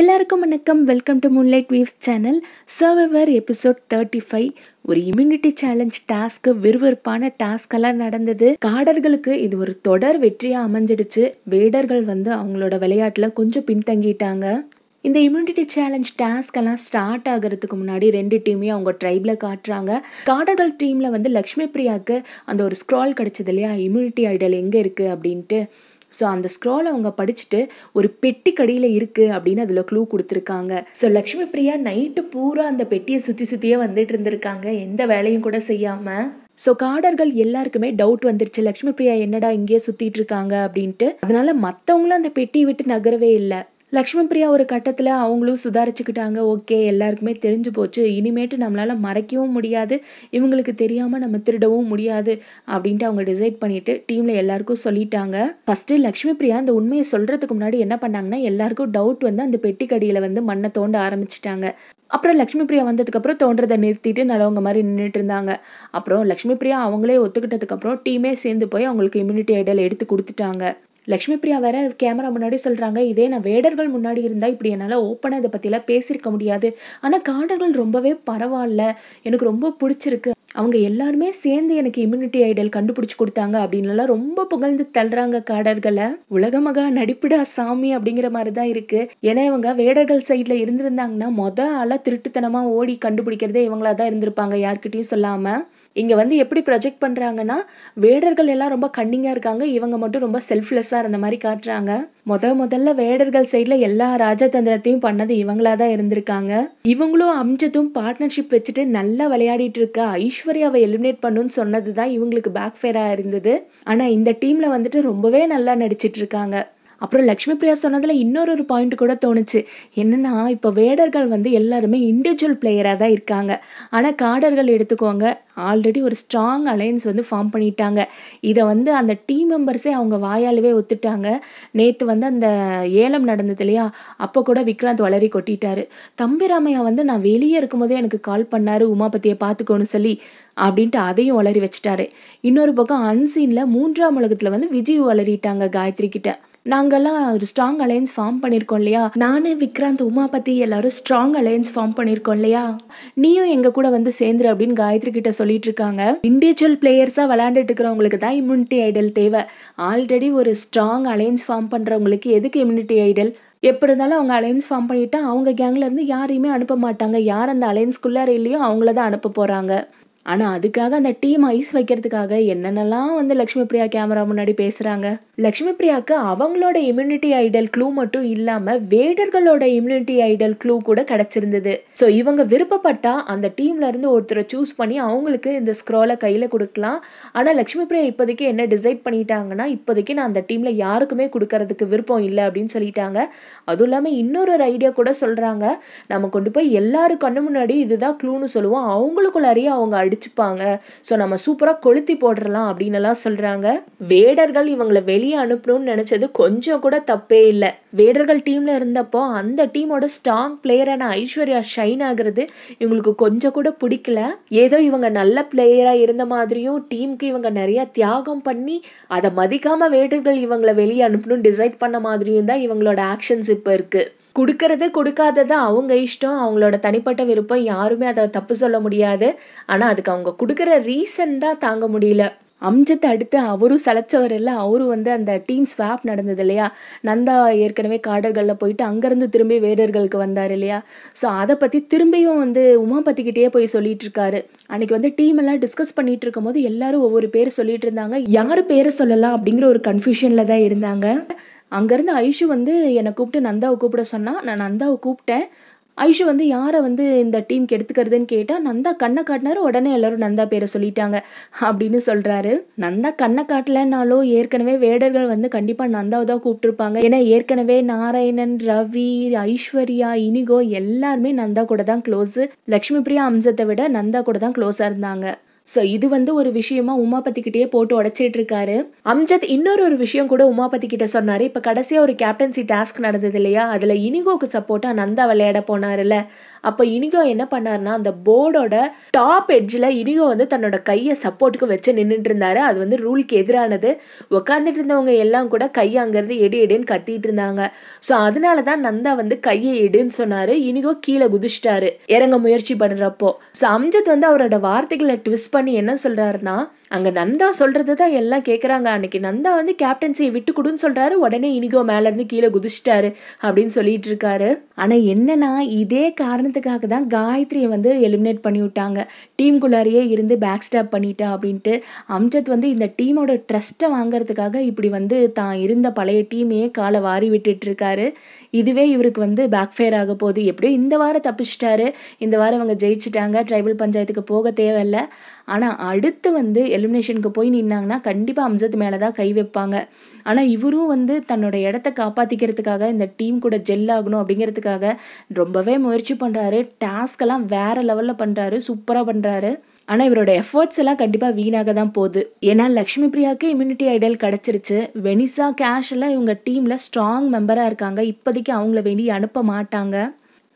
எல்லாருக்கும் வணக்கம் welcome to moonlight weaves channel survivor episode thirty five ஒரு இம்யூனிட்டி சேலஞ்ச் டாஸ்க்கு விறுவிறுப்பான டாஸ்க் எல்லாம் நடந்தது காடர்களுக்கு இது ஒரு தொடர் வெற்றியாக அமைஞ்சிடுச்சு வேடர்கள் வந்து அவங்களோட விளையாட்டில் கொஞ்சம் பின்தங்கிட்டாங்க இந்த இம்யூனிட்டி சேலஞ்ச் டாஸ்க் எல்லாம் ஸ்டார்ட் ஆகிறதுக்கு முன்னாடி ரெண்டு டீமே அவங்க ட்ரைபில் காட்டுறாங்க காடர்கள் டீமில் வந்து லக்ஷ்மி பிரியாவுக்கு அந்த ஒரு ஸ்க்ரால் கிடச்சது இல்லையா இம்யூனிட்டி ஐடல் எங்கே இருக்குது அப்படின்ட்டு ஸோ அந்த ஸ்க்ராலை அவங்க படிச்சுட்டு ஒரு பெட்டி கடியில் இருக்குது அப்படின்னு அதில் க்ளூ கொடுத்துருக்காங்க ஸோ லக்ஷ்மி பிரியா நைட்டு பூரா அந்த பெட்டியை சுற்றி சுற்றியே வந்துட்டு இருந்திருக்காங்க எந்த வேலையும் கூட செய்யாமல் ஸோ காடர்கள் எல்லாருக்குமே டவுட் வந்துருச்சு லக்ஷ்மி பிரியா என்னடா இங்கேயே சுற்றிட்டு இருக்காங்க அப்படின்ட்டு அதனால மற்றவங்களும் அந்த பெட்டியை விட்டு நகரவே இல்லை லக்ஷ்மி பிரியா ஒரு கட்டத்தில் அவங்களும் சுதாரிச்சுக்கிட்டாங்க ஓகே எல்லாருக்குமே தெரிஞ்சு போச்சு இனிமேட்டு நம்மளால் மறைக்கவும் முடியாது இவங்களுக்கு தெரியாமல் நம்ம திருடவும் முடியாது அப்படின்ட்டு அவங்க டிசைட் பண்ணிவிட்டு டீமில் எல்லாருக்கும் சொல்லிட்டாங்க ஃபஸ்ட்டு லக்ஷ்மி பிரியா அந்த உண்மையை சொல்கிறதுக்கு முன்னாடி என்ன பண்ணாங்கன்னா எல்லாருக்கும் டவுட் வந்து அந்த பெட்டிக்கடியில் வந்து மண்ணை தோண்ட ஆரம்பிச்சிட்டாங்க அப்புறம் லக்ஷ்மி பிரியா வந்ததுக்கப்புறம் தோன்றதை நிறுத்திட்டு நல்லவங்க மாதிரி நின்றுட்டு இருந்தாங்க அப்புறம் லக்ஷ்மி பிரியா அவங்களே ஒத்துக்கிட்டதுக்கப்புறம் டீமே சேர்ந்து போய் அவங்களுக்கு இம்யூனிட்டி ஐடல் எடுத்து கொடுத்துட்டாங்க லக்ஷ்மி பிரியா வேற கேமரா முன்னாடி சொல்கிறாங்க இதே நான் வேடர்கள் முன்னாடி இருந்தால் இப்படி என்னால் ஓப்பனாக இதை பற்றிலாம் பேசியிருக்க முடியாது ஆனால் காடர்கள் ரொம்பவே பரவாயில்ல எனக்கு ரொம்ப பிடிச்சிருக்கு அவங்க எல்லாருமே சேர்ந்து எனக்கு இம்யூனிட்டி ஐடல் கண்டுபிடிச்சு கொடுத்தாங்க அப்படின்லாம் ரொம்ப புகழ்ந்து தள்ளுறாங்க காடர்களை உலகமகா நடிப்பிடா சாமி அப்படிங்கிற மாதிரி தான் இருக்கு ஏன்னா இவங்க வேடர்கள் சைடில் இருந்திருந்தாங்கன்னா மொத ஆளாக திருட்டுத்தனமாக ஓடி கண்டுபிடிக்கிறதே இவங்களா தான் இருந்திருப்பாங்க யாருக்கிட்டையும் சொல்லாமல் இங்கே வந்து எப்படி ப்ரொஜெக்ட் பண்ணுறாங்கன்னா வேடர்கள் எல்லாம் ரொம்ப கன்னிங்காக இருக்காங்க இவங்க மட்டும் ரொம்ப செல்ஃப்லெஸ்ஸாக இருந்த மாதிரி காட்டுறாங்க முத முதல்ல வேடர்கள் சைடில் எல்லா ராஜதந்திரத்தையும் பண்ணது இவங்களா தான் இருந்திருக்காங்க இவங்களும் அம்ஜதும் பார்ட்னர்ஷிப் வச்சுட்டு நல்லா விளையாடிட்டு இருக்கா ஐஸ்வர்யாவை எலிமினேட் பண்ணுன்னு சொன்னது தான் இவங்களுக்கு பேக் ஃபேராக இருந்தது ஆனால் இந்த டீமில் வந்துட்டு ரொம்பவே நல்லா நடிச்சிட்டு இருக்காங்க அப்புறம் லக்ஷ்மி பிரியா சொன்னதில் இன்னொரு ஒரு பாயிண்ட் கூட தோணுச்சு என்னென்னா இப்போ வேடர்கள் வந்து எல்லாருமே இண்டிவிஜுவல் பிளேயராக தான் இருக்காங்க ஆனால் காடர்கள் எடுத்துக்கோங்க ஆல்ரெடி ஒரு ஸ்ட்ராங் அலையன்ஸ் வந்து ஃபார்ம் பண்ணிட்டாங்க இதை வந்து அந்த டீம் மெம்பர்ஸே அவங்க வாயாலவே ஒத்துட்டாங்க நேற்று வந்து அந்த ஏலம் நடந்தது இல்லையா அப்போ கூட விக்ராந்த் வளரி கொட்டிட்டாரு தம்பிராமையா வந்து நான் வெளியே இருக்கும்போதே எனக்கு கால் பண்ணார் பத்தியை பார்த்துக்கோன்னு சொல்லி அப்படின்ட்டு அதையும் வளரி வச்சுட்டாரு இன்னொரு பக்கம் அன்சீனில் மூன்றாம் உலகத்தில் வந்து விஜய் வளரிட்டாங்க காயத்ரி கிட்ட நாங்கள்லாம் ஒரு ஸ்ட்ராங் அலையன்ஸ் ஃபார்ம் பண்ணியிருக்கோம் இல்லையா நானும் விக்ராந்த் உமா பற்றி எல்லாரும் ஸ்ட்ராங் அலையன்ஸ் ஃபார்ம் பண்ணியிருக்கோம் இல்லையா நீயும் எங்கள் கூட வந்து சேர்ந்துரு அப்படின்னு காயத்ரி கிட்ட சொல்லிட்டு இருக்காங்க இண்டிவிஜுவல் பிளேயர்ஸாக விளையாண்டுட்டு இருக்கிறவங்களுக்கு தான் இம்யூனிட்டி ஐடல் தேவை ஆல்ரெடி ஒரு ஸ்ட்ராங் அலையன்ஸ் ஃபார்ம் பண்ணுறவங்களுக்கு எதுக்கு இம்யூனிட்டி ஐடல் எப்படி இருந்தாலும் அவங்க அலையன்ஸ் ஃபார்ம் பண்ணிவிட்டு அவங்க கேங்லேருந்து இருந்து யாரையுமே அனுப்ப மாட்டாங்க யார் அந்த அலையன்ஸ்குள்ளார இல்லையோ அவங்கள தான் அனுப்ப போகிறாங்க ஆனால் அதுக்காக அந்த டீம் ஐஸ் வைக்கிறதுக்காக என்னென்னலாம் வந்து லக்ஷ்மி பிரியா கேமரா முன்னாடி பேசுகிறாங்க லக்ஷ்மி பிரியாவுக்கு அவங்களோட இம்யூனிட்டி ஐடல் க்ளூ மட்டும் இல்லாமல் வேடர்களோட இம்யூனிட்டி ஐடல் க்ளூ கூட கிடச்சிருந்தது ஸோ இவங்க விருப்பப்பட்டா அந்த டீமில் இருந்து ஒருத்தரை சூஸ் பண்ணி அவங்களுக்கு இந்த ஸ்க்ரோலை கையில் கொடுக்கலாம் ஆனால் லக்ஷ்மி பிரியா இப்போதைக்கு என்ன டிசைட் பண்ணிட்டாங்கன்னா இப்போதைக்கு நான் அந்த டீமில் யாருக்குமே கொடுக்கறதுக்கு விருப்பம் இல்லை அப்படின்னு சொல்லிட்டாங்க அதுவும் இல்லாமல் இன்னொரு ஒரு ஐடியா கூட சொல்கிறாங்க நம்ம கொண்டு போய் எல்லாரும் கண்ணு முன்னாடி இதுதான் க்ளூன்னு சொல்லுவோம் அவங்களுக்குள்ளாரியே அவங்க வெடிச்சுப்பாங்க ஸோ நம்ம சூப்பராக கொளுத்தி போடுறலாம் அப்படின்னுலாம் சொல்கிறாங்க வேடர்கள் இவங்களை வெளியே அனுப்பணும்னு நினச்சது கொஞ்சம் கூட தப்பே இல்லை வேடர்கள் டீமில் இருந்தப்போ அந்த டீமோட ஸ்ட்ராங் பிளேயரான ஐஸ்வர்யா ஷைன் ஆகிறது இவங்களுக்கு கொஞ்சம் கூட பிடிக்கல ஏதோ இவங்க நல்ல பிளேயராக இருந்த மாதிரியும் டீமுக்கு இவங்க நிறையா தியாகம் பண்ணி அதை மதிக்காமல் வேடர்கள் இவங்களை வெளியே அனுப்பணும்னு டிசைட் பண்ண மாதிரியும் தான் இவங்களோட ஆக்ஷன்ஸ் இப்போ இருக்குது கொடுக்கறது கொடுக்காதது அவங்க இஷ்டம் அவங்களோட தனிப்பட்ட விருப்பம் யாருமே அதை தப்பு சொல்ல முடியாது ஆனால் அதுக்கு அவங்க கொடுக்குற ரீசன் தான் தாங்க முடியல அம்ஜத்தை அடுத்து அவரும் சலைச்சவர் இல்லை அவரும் வந்து அந்த டீம் ஸ்வாப் நடந்தது இல்லையா நந்தா ஏற்கனவே காடர்களில் போயிட்டு அங்கேருந்து திரும்பி வேடர்களுக்கு வந்தார் இல்லையா ஸோ அதை பற்றி திரும்பியும் வந்து உமாபத்திக்கிட்டே போய் சொல்லிட்டு இருக்காரு அன்னைக்கு வந்து டீம் எல்லாம் டிஸ்கஸ் பண்ணிட்டு இருக்கும் போது எல்லாரும் ஒவ்வொரு பேர் சொல்லிட்டு இருந்தாங்க யார் பேரை சொல்லலாம் அப்படிங்கிற ஒரு கன்ஃபியூஷனில் தான் இருந்தாங்க அங்கேருந்து ஐஷு வந்து என்னை கூப்பிட்டு நந்தாவை கூப்பிட சொன்னால் நான் நந்தாவை கூப்பிட்டேன் ஐஷு வந்து யாரை வந்து இந்த டீமுக்கு எடுத்துக்கிறதுன்னு கேட்டால் நந்தா கண்ணை காட்டினாரு உடனே எல்லோரும் நந்தா பேரை சொல்லிட்டாங்க அப்படின்னு சொல்கிறாரு நந்தா கண்ணை காட்டலைன்னாலோ ஏற்கனவே வேடர்கள் வந்து கண்டிப்பாக நந்தாவை தான் கூப்பிட்டுருப்பாங்க ஏன்னா ஏற்கனவே நாராயணன் ரவி ஐஸ்வர்யா இனிகோ எல்லாருமே நந்தா கூட தான் க்ளோஸு லக்ஷ்மி பிரியா அம்சத்தை விட நந்தா கூட தான் க்ளோஸாக இருந்தாங்க ஸோ இது வந்து ஒரு விஷயமா கிட்டயே போட்டு உடச்சிட்டு இருக்காரு அம்ஜத் இன்னொரு ஒரு விஷயம் கூட உமாபதி கிட்ட சொன்னார் இப்போ கடைசியாக ஒரு கேப்டன்சி டாஸ்க் நடந்தது இல்லையா அதில் இனிகோக்கு சப்போர்ட்டாக நந்தா விளையாட போனார்ல அப்போ இனிகோ என்ன பண்ணார்னா அந்த போர்டோட டாப் எட்ஜில் இனிகோ வந்து தன்னோட கையை சப்போர்ட்டுக்கு வச்சு நின்றுட்டு இருந்தாரு அது வந்து ரூல்க்கு எதிரானது உட்காந்துட்டு இருந்தவங்க எல்லாம் கூட கையை அங்கேருந்து எடு எடுன்னு கத்திட்டு இருந்தாங்க ஸோ அதனால தான் நந்தா வந்து கையை எடுன்னு சொன்னார் இனிகோ கீழே குதிச்சிட்டாரு இறங்க முயற்சி பண்ணுறப்போ ஸோ அம்ஜத் வந்து அவரோட வார்த்தைகளை ட்விஸ்ட் பண்ணி என்ன சொல்கிறாருன்னா அங்கே நந்தா சொல்கிறது தான் எல்லாம் கேட்குறாங்க அன்னைக்கு நந்தா வந்து கேப்டன்சியை விட்டு கொடுன்னு சொல்கிறாரு உடனே இனிகோ மேலேருந்து கீழே குதிச்சிட்டாரு அப்படின்னு சொல்லிட்டு இருக்காரு ஆனால் என்னன்னா இதே காரணத்துக்காக தான் காயத்ரியை வந்து எலிமினேட் பண்ணி விட்டாங்க குள்ளாரியே இருந்து பேக் ஸ்டாப் பண்ணிட்டா அப்படின்ட்டு அம்ஜத் வந்து இந்த டீமோட ட்ரஸ்ட்டை வாங்குறதுக்காக இப்படி வந்து தான் இருந்த பழைய டீமையே காலை வாரி விட்டுட்டு இருக்காரு இதுவே இவருக்கு வந்து பேக் ஃபேர் ஆக போகுது எப்படியோ இந்த வாரம் தப்பிச்சிட்டாரு இந்த வாரம் அவங்க ஜெயிச்சிட்டாங்க ட்ரைபல் பஞ்சாயத்துக்கு போக தேவையில்லை ஆனால் அடுத்து வந்து எலிமினேஷனுக்கு போய் நின்னாங்கன்னா கண்டிப்பாக அம்சத்து மேலே தான் கை வைப்பாங்க ஆனால் இவரும் வந்து தன்னோட இடத்த காப்பாற்றிக்கிறதுக்காக இந்த டீம் கூட ஜெல் ஆகணும் அப்படிங்கிறதுக்காக ரொம்பவே முயற்சி பண்ணுறாரு டாஸ்கெல்லாம் வேறு லெவலில் பண்ணுறாரு சூப்பராக பண்ணுறாரு ஆனால் இவரோட எஃபர்ட்ஸ் எல்லாம் கண்டிப்பாக வீணாக தான் போகுது ஏன்னா லக்ஷ்மி பிரியாவுக்கு இம்யூனிட்டி ஐடியல் கிடச்சிருச்சு வெனிசா கேஷ் எல்லாம் இவங்க டீமில் ஸ்ட்ராங் மெம்பராக இருக்காங்க இப்போதைக்கு அவங்கள வெளியே அனுப்ப மாட்டாங்க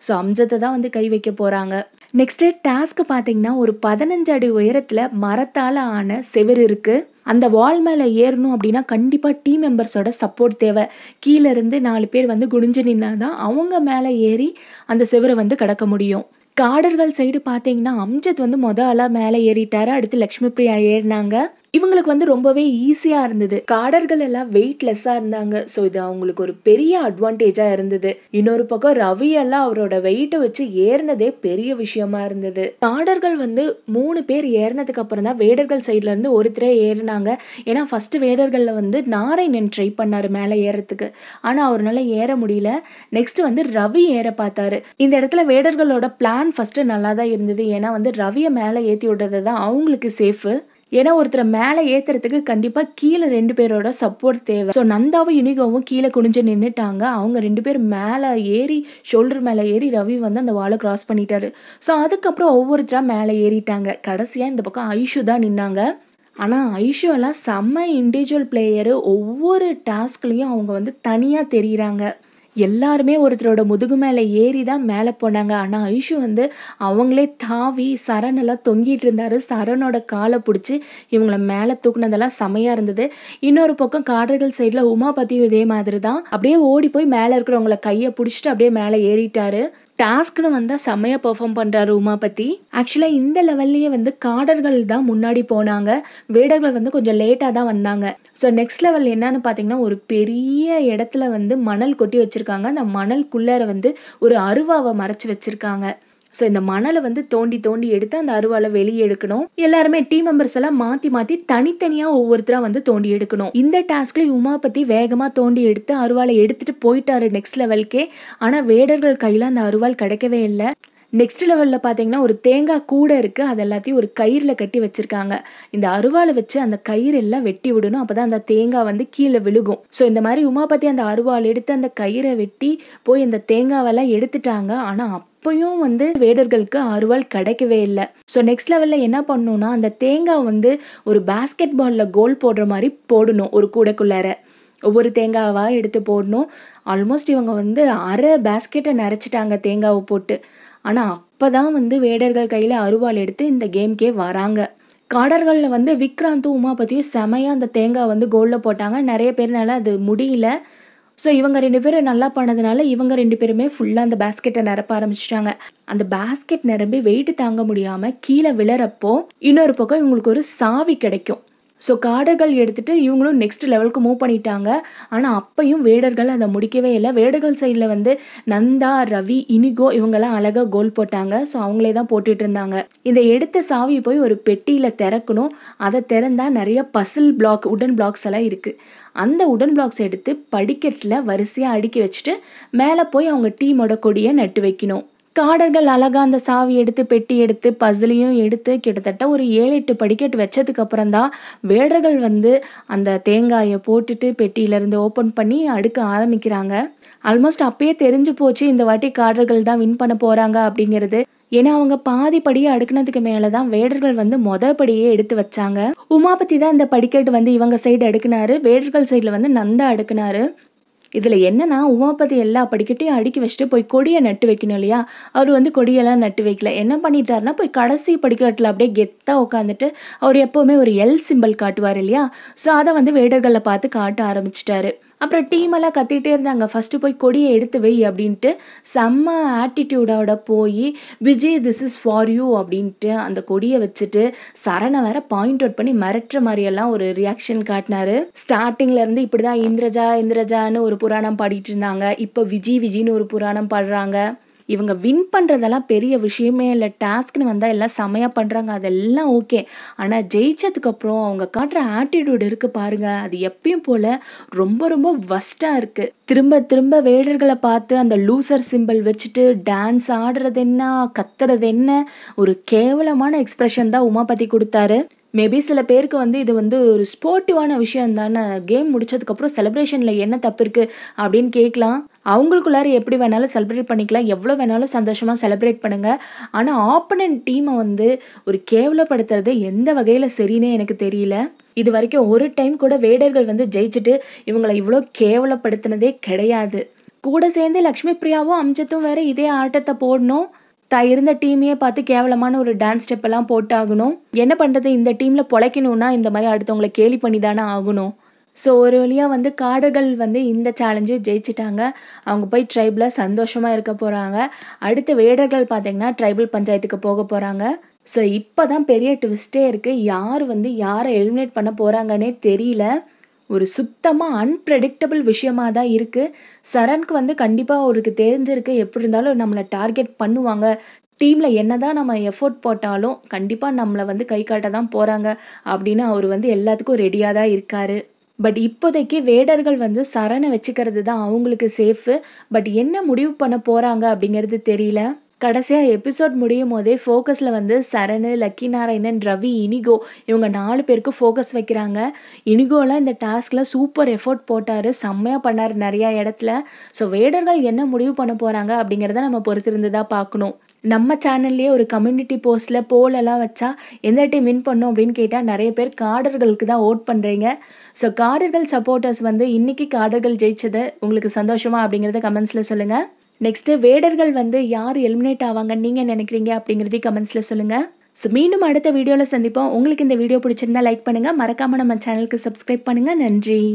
ஸோ அம்ஜத்தை தான் வந்து கை வைக்க போகிறாங்க நெக்ஸ்ட்டு டாஸ்க்கு பார்த்தீங்கன்னா ஒரு பதினஞ்சு அடி உயரத்தில் மரத்தால் ஆன செவர் இருக்குது அந்த வால் மேலே ஏறணும் அப்படின்னா கண்டிப்பாக டீம் மெம்பர்ஸோட சப்போர்ட் தேவை கீழே இருந்து நாலு பேர் வந்து குடிஞ்சு நின்னா தான் அவங்க மேலே ஏறி அந்த செவரை வந்து கடக்க முடியும் காடர்கள் சைடு பார்த்தீங்கன்னா அம்ஜத் வந்து மொதல் ஆளாக மேலே ஏறிட்டார் அடுத்து லக்ஷ்மி பிரியா ஏறினாங்க இவங்களுக்கு வந்து ரொம்பவே ஈஸியாக இருந்தது காடர்கள் எல்லாம் வெயிட்லெஸ்ஸாக இருந்தாங்க ஸோ இது அவங்களுக்கு ஒரு பெரிய அட்வான்டேஜாக இருந்தது இன்னொரு பக்கம் ரவி எல்லாம் அவரோட வெயிட்டை வச்சு ஏறினதே பெரிய விஷயமா இருந்தது காடர்கள் வந்து மூணு பேர் ஏறினதுக்கு அப்புறம் தான் வேடர்கள் சைட்ல இருந்து ஒருத்தரே ஏறினாங்க ஏன்னா ஃபர்ஸ்ட் வேடர்கள்ல வந்து நாராயணன் ட்ரை பண்ணாரு மேலே ஏறத்துக்கு ஆனா அவரால் ஏற முடியல நெக்ஸ்ட் வந்து ரவி ஏற பார்த்தாரு இந்த இடத்துல வேடர்களோட பிளான் ஃபர்ஸ்ட் நல்லா தான் இருந்தது ஏன்னா வந்து ரவியை மேலே ஏற்றி விடுறது தான் அவங்களுக்கு சேஃபு ஏன்னா ஒருத்தரை மேலே ஏற்றுறதுக்கு கண்டிப்பாக கீழே ரெண்டு பேரோட சப்போர்ட் தேவை ஸோ நந்தாவும் யுனிகோவும் கீழே குனிஞ்சு நின்றுட்டாங்க அவங்க ரெண்டு பேர் மேலே ஏறி ஷோல்டர் மேலே ஏறி ரவி வந்து அந்த வாழை க்ராஸ் பண்ணிட்டாரு ஸோ அதுக்கப்புறம் ஒவ்வொருத்தராக மேலே ஏறிட்டாங்க கடைசியாக இந்த பக்கம் ஐஷு தான் நின்னாங்க ஆனால் எல்லாம் செம்ம இண்டிவிஜுவல் பிளேயரு ஒவ்வொரு டாஸ்க்லேயும் அவங்க வந்து தனியாக தெரிகிறாங்க எல்லாருமே ஒருத்தரோட முதுகு மேலே ஏறி தான் மேலே போனாங்க ஆனால் ஐஷு வந்து அவங்களே தாவி சரணெல்லாம் தொங்கிட்டு இருந்தார் சரணோட காலை பிடிச்சி இவங்கள மேலே தூக்குனதெல்லாம் செமையாக இருந்தது இன்னொரு பக்கம் காடர்கள் சைடில் உமா பற்றியும் இதே மாதிரி தான் அப்படியே ஓடி போய் மேலே இருக்கிறவங்கள கையை பிடிச்சிட்டு அப்படியே மேலே ஏறிட்டாரு டாஸ்க்னு வந்தால் செம்மையாக பெர்ஃபார்ம் பண்ணுறாரு உமாபதி ஆக்சுவலாக இந்த லெவல்லையே வந்து காடர்கள் தான் முன்னாடி போனாங்க வேடர்கள் வந்து கொஞ்சம் லேட்டாக தான் வந்தாங்க ஸோ நெக்ஸ்ட் லெவல் என்னன்னு பார்த்தீங்கன்னா ஒரு பெரிய இடத்துல வந்து மணல் கொட்டி வச்சுருக்காங்க அந்த மணல்குள்ளார வந்து ஒரு அருவாவை மறைச்சி வச்சுருக்காங்க ஸோ இந்த மணலை வந்து தோண்டி தோண்டி எடுத்து அந்த அருவாலை வெளியே எடுக்கணும் எல்லாருமே டீம் மெம்பர்ஸ் எல்லாம் மாற்றி மாற்றி தனித்தனியாக ஒவ்வொருத்தராக வந்து தோண்டி எடுக்கணும் இந்த உமா பற்றி வேகமாக தோண்டி எடுத்து அருவாலை எடுத்துட்டு போயிட்டாரு நெக்ஸ்ட் லெவல்க்கே ஆனால் வேடர்கள் கையில் அந்த அருவாள் கிடைக்கவே இல்லை நெக்ஸ்ட் லெவலில் பார்த்தீங்கன்னா ஒரு தேங்காய் கூட இருக்குது அது எல்லாத்தையும் ஒரு கயிறில் கட்டி வச்சுருக்காங்க இந்த அருவாளை வச்சு அந்த கயிறு எல்லாம் வெட்டி விடணும் அப்போ தான் அந்த தேங்காய் வந்து கீழே விழுகும் ஸோ இந்த மாதிரி உமாபதி அந்த அருவாள் எடுத்து அந்த கயிறை வெட்டி போய் இந்த தேங்காவெல்லாம் எடுத்துட்டாங்க ஆனால் அப்பயும் வந்து வேடர்களுக்கு அருவாள் கிடைக்கவே இல்லை ஸோ நெக்ஸ்ட் லெவலில் என்ன பண்ணணும்னா அந்த தேங்காய் வந்து ஒரு பேஸ்கெட் பாலில் கோல் போடுற மாதிரி போடணும் ஒரு கூடைக்குள்ளார ஒவ்வொரு தேங்காவாக எடுத்து போடணும் ஆல்மோஸ்ட் இவங்க வந்து அரை பேஸ்கெட்டை நிறச்சிட்டாங்க தேங்காவை போட்டு ஆனால் அப்போ தான் வந்து வேடர்கள் கையில் அருவாள் எடுத்து இந்த கேம்க்கே வராங்க காடர்களில் வந்து விக்ராந்தும் உமா பற்றியும் செமையாக அந்த தேங்காய் வந்து கோலில் போட்டாங்க நிறைய பேர்னால அது முடியல ஸோ இவங்க ரெண்டு பேரும் நல்லா பண்ணதுனால இவங்க ரெண்டு பேருமே ஃபுல்லாக அந்த பேஸ்கெட்டை நிரப்ப ஆரம்பிச்சிட்டாங்க அந்த பேஸ்கெட் நிரம்பி வெயிட்டு தாங்க முடியாமல் கீழே விழறப்போ இன்னொரு பக்கம் இவங்களுக்கு ஒரு சாவி கிடைக்கும் ஸோ காடர்கள் எடுத்துகிட்டு இவங்களும் நெக்ஸ்ட் லெவலுக்கு மூவ் பண்ணிட்டாங்க ஆனால் அப்பையும் வேடர்கள் அதை முடிக்கவே இல்லை வேடர்கள் சைடில் வந்து நந்தா ரவி இனிகோ இவங்கெல்லாம் அழகாக கோல் போட்டாங்க ஸோ அவங்களே தான் போட்டுட்டு இருந்தாங்க இந்த எடுத்த சாவி போய் ஒரு பெட்டியில் திறக்கணும் அதை திறந்தால் நிறைய பசில் பிளாக் உடன் பிளாக்ஸ் எல்லாம் இருக்குது அந்த உடன் பிளாக்ஸ் எடுத்து படிக்கட்டில் வரிசையாக அடுக்கி வச்சுட்டு மேலே போய் அவங்க டீமோட கொடியை நட்டு வைக்கணும் காடர்கள் அழகாக அந்த சாவி எடுத்து பெட்டி எடுத்து பசிலையும் எடுத்து கிட்டத்தட்ட ஒரு ஏழு எட்டு படிக்கட்டு வச்சதுக்கப்புறம் தான் வேடர்கள் வந்து அந்த தேங்காயை போட்டுட்டு பெட்டியிலேருந்து ஓப்பன் பண்ணி அடுக்க ஆரம்பிக்கிறாங்க ஆல்மோஸ்ட் அப்பயே தெரிஞ்சு போச்சு இந்த வாட்டி காடர்கள் தான் வின் பண்ண போகிறாங்க அப்படிங்கிறது ஏன்னா அவங்க பாதி படியை அடுக்கினதுக்கு மேலே தான் வேடர்கள் வந்து மொத படியே எடுத்து வச்சாங்க உமாபதி தான் இந்த படிக்கட்டு வந்து இவங்க சைடு அடுக்குனாரு வேடர்கள் சைடில் வந்து நந்தா அடுக்குனாரு இதில் என்னென்னா உமாபதி எல்லா படிக்கட்டையும் அடுக்கி வச்சுட்டு போய் கொடியை நட்டு வைக்கணும் இல்லையா அவர் வந்து கொடியெல்லாம் நட்டு வைக்கல என்ன பண்ணிட்டாருன்னா போய் கடைசி படிக்கட்டில் அப்படியே கெத்தாக உட்காந்துட்டு அவர் எப்போவுமே ஒரு எல் சிம்பிள் காட்டுவார் இல்லையா ஸோ அதை வந்து வேடர்களை பார்த்து காட்ட ஆரம்பிச்சிட்டாரு அப்புறம் டீமெல்லாம் கத்திகிட்டே இருந்தாங்க ஃபஸ்ட்டு போய் கொடியை எடுத்து வை அப்படின்ட்டு செம்ம ஆட்டிடியூடோட போய் Vijay this is for you அப்படின்ட்டு அந்த கொடியை வச்சுட்டு சரணை வேற பாயிண்ட் அவுட் பண்ணி மிரட்டுற மாதிரியெல்லாம் ஒரு ரியாக்ஷன் காட்டினாரு ஸ்டார்டிங்லேருந்து இப்படி தான் இந்திரஜா இந்திரஜான்னு ஒரு புராணம் பாடிட்டு இருந்தாங்க இப்போ விஜய் விஜின்னு ஒரு புராணம் பாடுறாங்க இவங்க வின் பண்ணுறதெல்லாம் பெரிய விஷயமே இல்லை டாஸ்க்னு வந்தால் எல்லாம் செமையாக பண்ணுறாங்க அதெல்லாம் ஓகே ஆனால் ஜெயிச்சதுக்கப்புறம் அவங்க காட்டுற ஆட்டிடியூடு இருக்குது பாருங்கள் அது எப்பயும் போல் ரொம்ப ரொம்ப வஸ்ட்டாக இருக்குது திரும்ப திரும்ப வேடர்களை பார்த்து அந்த லூசர் சிம்பிள் வச்சுட்டு டான்ஸ் ஆடுறது என்ன கத்துறது என்ன ஒரு கேவலமான எக்ஸ்ப்ரெஷன் தான் உமாபதி கொடுத்தாரு மேபி சில பேருக்கு வந்து இது வந்து ஒரு ஸ்போர்ட்டிவான விஷயம் தானே கேம் முடிச்சதுக்கப்புறம் செலிப்ரேஷனில் என்ன தப்பு இருக்குது அப்படின்னு கேட்கலாம் அவங்களுக்குள்ளார எப்படி வேணாலும் செலிப்ரேட் பண்ணிக்கலாம் எவ்வளோ வேணாலும் சந்தோஷமாக செலிப்ரேட் பண்ணுங்கள் ஆனால் ஆப்பனண்ட் டீமை வந்து ஒரு கேவலப்படுத்துறது எந்த வகையில் சரின்னே எனக்கு தெரியல இது வரைக்கும் ஒரு டைம் கூட வேடர்கள் வந்து ஜெயிச்சுட்டு இவங்களை இவ்வளோ கேவலப்படுத்தினதே கிடையாது கூட சேர்ந்து லக்ஷ்மி பிரியாவும் அம்ஜத்தும் வேற இதே ஆட்டத்தை போடணும் த இருந்த டீமையே பார்த்து கேவலமான ஒரு டான்ஸ் ஸ்டெப்பெல்லாம் போட்டு போட்டாகணும் என்ன பண்ணுறது இந்த டீமில் பொழைக்கணும்னா இந்த மாதிரி அடுத்தவங்களை கேலி பண்ணி தானே ஆகணும் ஸோ ஒரு வழியாக வந்து காடர்கள் வந்து இந்த சேலஞ்சை ஜெயிச்சிட்டாங்க அவங்க போய் ட்ரைபில் சந்தோஷமாக இருக்க போகிறாங்க அடுத்து வேடர்கள் பார்த்திங்கன்னா ட்ரைபல் பஞ்சாயத்துக்கு போக போகிறாங்க ஸோ இப்போ தான் பெரிய ட்விஸ்ட்டே இருக்குது யார் வந்து யாரை எலிமினேட் பண்ண போகிறாங்கன்னே தெரியல ஒரு சுத்தமாக அன்பிரடிக்டபிள் விஷயமாக தான் இருக்குது சரண்க்கு வந்து கண்டிப்பாக அவருக்கு தெரிஞ்சிருக்கு எப்படி இருந்தாலும் நம்மளை டார்கெட் பண்ணுவாங்க டீமில் என்ன தான் நம்ம எஃபோர்ட் போட்டாலும் கண்டிப்பாக நம்மளை வந்து கை காட்ட தான் போகிறாங்க அப்படின்னு அவர் வந்து எல்லாத்துக்கும் ரெடியாக தான் இருக்கார் பட் இப்போதைக்கு வேடர்கள் வந்து சரணை வச்சுக்கிறது தான் அவங்களுக்கு சேஃபு பட் என்ன முடிவு பண்ண போகிறாங்க அப்படிங்கிறது தெரியல கடைசியாக எபிசோட் முடியும் போதே ஃபோக்கஸில் வந்து சரண் லக்கி நாராயணன் ரவி இனிகோ இவங்க நாலு பேருக்கு ஃபோக்கஸ் வைக்கிறாங்க இனிகோலாம் இந்த டாஸ்கில் சூப்பர் எஃபோர்ட் போட்டார் செம்மையாக பண்ணார் நிறையா இடத்துல ஸோ வேடர்கள் என்ன முடிவு பண்ண போகிறாங்க அப்படிங்கிறத நம்ம பொறுத்திருந்து தான் பார்க்கணும் நம்ம சேனல்லையே ஒரு கம்யூனிட்டி போஸ்ட்டில் போலெல்லாம் வச்சா எந்த டீம் வின் பண்ணும் அப்படின்னு கேட்டால் நிறைய பேர் காடர்களுக்கு தான் ஓட் பண்ணுறீங்க ஸோ காடர்கள் சப்போர்ட்டர்ஸ் வந்து இன்றைக்கி காடர்கள் ஜெயித்தது உங்களுக்கு சந்தோஷமா அப்படிங்கிறத கமெண்ட்ஸில் சொல்லுங்கள் நெக்ஸ்ட்டு வேடர்கள் வந்து யார் எலிமினேட் ஆவாங்க நீங்கள் நினைக்கிறீங்க அப்படிங்கிறதையும் கமெண்ட்ஸில் சொல்லுங்கள் ஸோ மீண்டும் அடுத்த வீடியோவில் சந்திப்போம் உங்களுக்கு இந்த வீடியோ பிடிச்சிருந்தா லைக் பண்ணுங்கள் மறக்காமல் நம்ம சேனலுக்கு சப்ஸ்கிரைப் பண்ணுங்கள் நன்றி